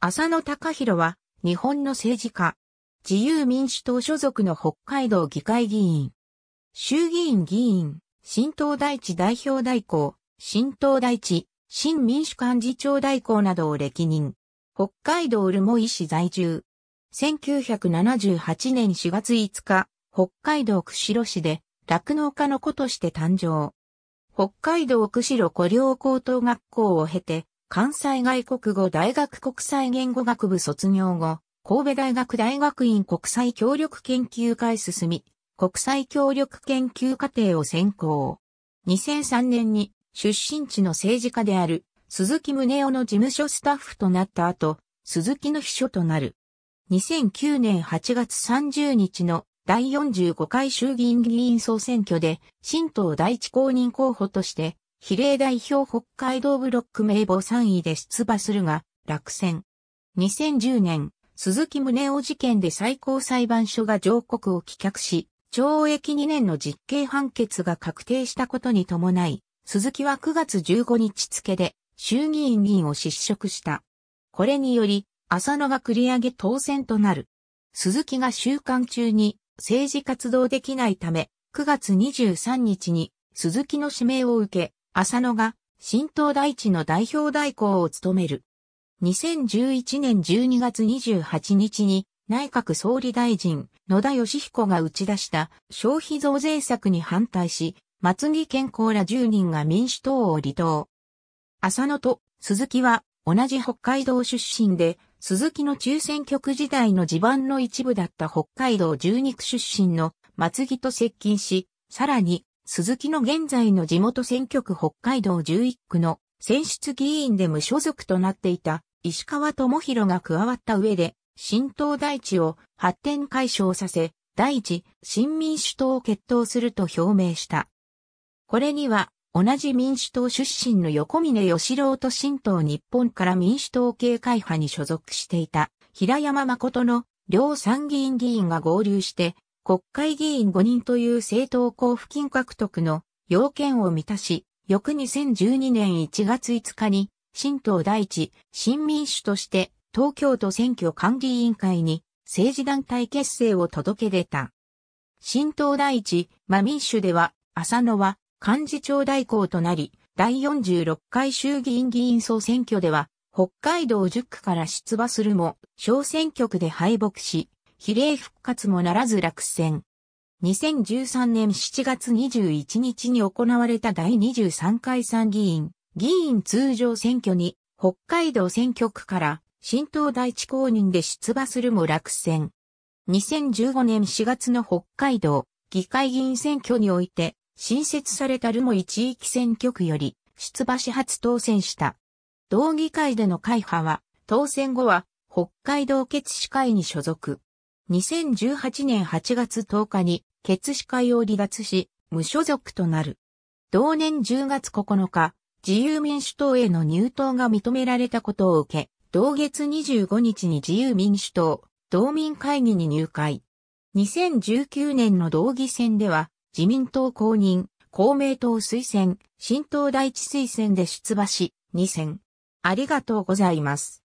浅野隆弘は、日本の政治家。自由民主党所属の北海道議会議員。衆議院議員、新党第一代表代行、新党第一、新民主幹事長代行などを歴任。北海道留萌市在住。1978年4月5日、北海道釧路市で、酪農家の子として誕生。北海道釧路古陵高等学校を経て、関西外国語大学国際言語学部卒業後、神戸大学大学院国際協力研究会進み、国際協力研究課程を専攻。2003年に出身地の政治家である鈴木宗男の事務所スタッフとなった後、鈴木の秘書となる。2009年8月30日の第45回衆議院議員総選挙で新党第一公認候補として比例代表北海道ブロック名簿3位で出馬するが、落選。2010年、鈴木宗男事件で最高裁判所が上告を棄却し、懲役2年の実刑判決が確定したことに伴い、鈴木は9月15日付で衆議院議員を失職した。これにより、浅野が繰り上げ当選となる。鈴木が週間中に政治活動できないため、9月23日に鈴木の指名を受け、浅野が新東大地の代表代行を務める。2011年12月28日に内閣総理大臣野田義彦が打ち出した消費増税策に反対し、松木健康ら10人が民主党を離党。浅野と鈴木は同じ北海道出身で、鈴木の中選挙区時代の地盤の一部だった北海道12区出身の松木と接近し、さらに鈴木の現在の地元選挙区北海道11区の選出議員で無所属となっていた石川智弘が加わった上で、新党大地を発展解消させ、第一、新民主党を決闘すると表明した。これには、同じ民主党出身の横峯義郎と新党日本から民主党系会派に所属していた平山誠の両参議院議員が合流して国会議員5人という政党交付金獲得の要件を満たし、翌2012年1月5日に、新党第一、新民主として東京都選挙管理委員会に政治団体結成を届け出た。新党第一、真民主では、浅野は幹事長代行となり、第46回衆議院議員総選挙では、北海道10区から出馬するも、小選挙区で敗北し、比例復活もならず落選。2013年7月21日に行われた第23回参議院、議員通常選挙に、北海道選挙区から新党第一公認で出馬するも落選。2015年4月の北海道議会議員選挙において、新設されたモイ地域選挙区より出馬し初当選した。同議会での会派は、当選後は北海道決死会に所属。2018年8月10日に、決死会を離脱し、無所属となる。同年10月9日、自由民主党への入党が認められたことを受け、同月25日に自由民主党、同民会議に入会。2019年の同議選では、自民党公認、公明党推薦、新党第一推薦で出馬し、2選。ありがとうございます。